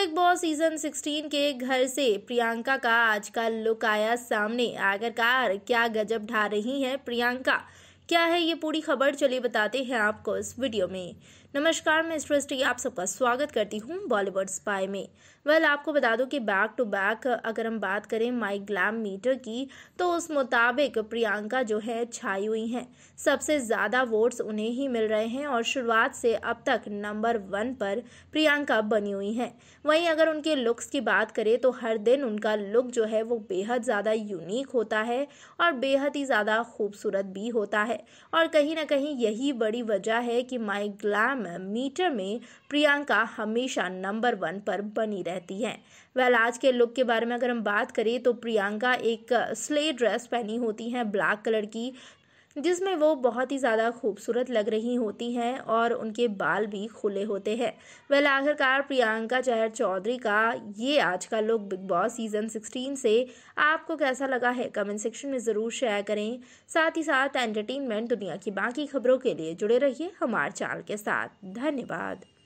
big boss season 16 के घर से प्रियंका का आज का लुक आया सामने आखिरकार क्या गजब ढा रही है प्रियंका क्या है ये पूरी खबर चलिए बताते हैं आपको इस वीडियो में नमस्कार मैं सृष्टि आप सबका स्वागत करती हूँ बॉलीवुड स्पाई में वेल आपको बता दूं कि बैक टू बैक अगर हम बात करें माई ग्लैम मीटर की तो उस मुताबिक प्रियंका जो है छाई हुई हैं सबसे ज़्यादा वोट्स उन्हें ही मिल रहे हैं और शुरुआत से अब तक नंबर वन पर प्रियंका बनी हुई हैं वहीं अगर उनके लुक्स की बात करें तो हर दिन उनका लुक जो है वो बेहद ज़्यादा यूनिक होता है और बेहद ही ज़्यादा खूबसूरत भी होता है है और कहीं ना कहीं यही बड़ी वजह है कि माई ग्लैम मीटर में प्रियंका हमेशा नंबर वन पर बनी रहती है वेल आज के लुक के बारे में अगर हम बात करें तो प्रियंका एक स्ले ड्रेस पहनी होती हैं ब्लैक कलर की जिसमें वो बहुत ही ज़्यादा खूबसूरत लग रही होती हैं और उनके बाल भी खुले होते हैं वेल आखिरकार प्रियंका चहर चौधरी का ये आज का लुक बिग बॉस सीजन 16 से आपको कैसा लगा है कमेंट सेक्शन में ज़रूर शेयर करें साथ ही साथ एंटरटेनमेंट दुनिया की बाकी खबरों के लिए जुड़े रहिए हमारे चैनल के साथ धन्यवाद